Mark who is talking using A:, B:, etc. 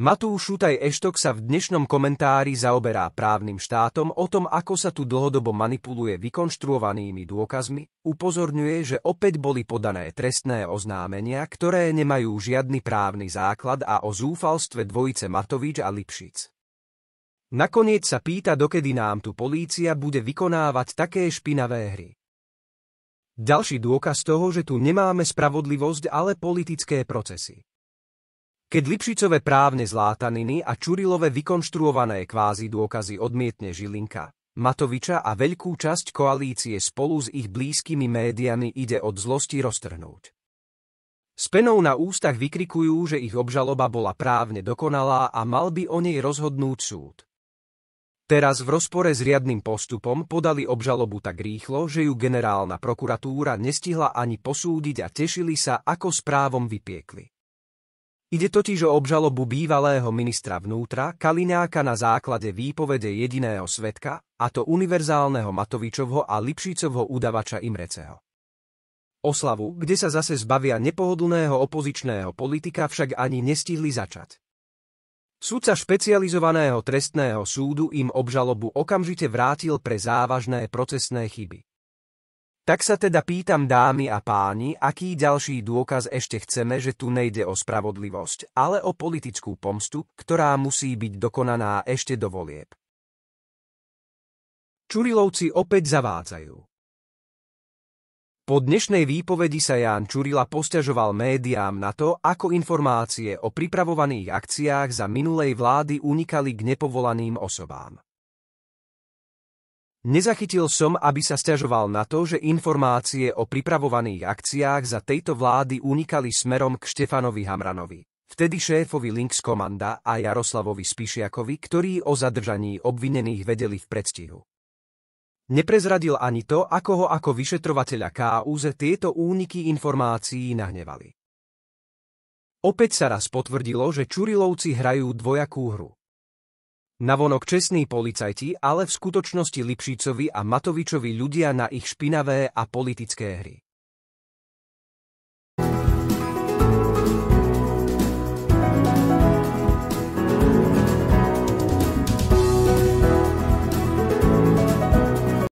A: Matúš Utaj Eštok sa v dnešnom komentári zaoberá právnym štátom o tom, ako sa tu dlhodobo manipuluje vykonštruovanými dôkazmi, upozorňuje, že opäť boli podané trestné oznámenia, ktoré nemajú žiadny právny základ a o zúfalstve dvojice Matovič a Lipšic. Nakoniec sa pýta, dokedy nám tu polícia bude vykonávať také špinavé hry. Ďalší dôkaz toho, že tu nemáme spravodlivosť, ale politické procesy. Keď Lipšicové právne zlátaniny a Čurilové vykonštruované kvázi dôkazy odmietne Žilinka, Matoviča a veľkú časť koalície spolu s ich blízkymi médiami ide od zlosti roztrhnúť. S penou na ústach vykrikujú, že ich obžaloba bola právne dokonalá a mal by o nej rozhodnúť súd. Teraz v rozpore s riadnym postupom podali obžalobu tak rýchlo, že ju generálna prokuratúra nestihla ani posúdiť a tešili sa, ako s právom vypiekli. Ide totiž o obžalobu bývalého ministra vnútra Kaliňáka na základe výpovede jediného svetka, a to univerzálneho Matovičovho a Lipšicovho udavača Imreceho. Oslavu, kde sa zase zbavia nepohodlného opozičného politika, však ani nestihli začať. Súdca špecializovaného trestného súdu im obžalobu okamžite vrátil pre závažné procesné chyby. Tak sa teda pýtam dámy a páni, aký ďalší dôkaz ešte chceme, že tu nejde o spravodlivosť, ale o politickú pomstu, ktorá musí byť dokonaná ešte do volieb. Čurilovci opäť zavádzajú. Po dnešnej výpovedi sa Ján Čurila posťažoval médiám na to, ako informácie o pripravovaných akciách za minulej vlády unikali k nepovolaným osobám. Nezachytil som, aby sa stiažoval na to, že informácie o pripravovaných akciách za tejto vlády unikali smerom k Štefanovi Hamranovi, vtedy šéfovi Links komanda a Jaroslavovi Spišiakovi, ktorí o zadržaní obvinených vedeli v predstihu. Neprezradil ani to, ako ho ako vyšetrovateľa KUZ tieto úniky informácií nahnevali. Opäť sa raz potvrdilo, že Čurilovci hrajú dvojakú hru. Navonok čestní policajti, ale v skutočnosti Lipšicovi a Matovičovi ľudia na ich špinavé a politické hry.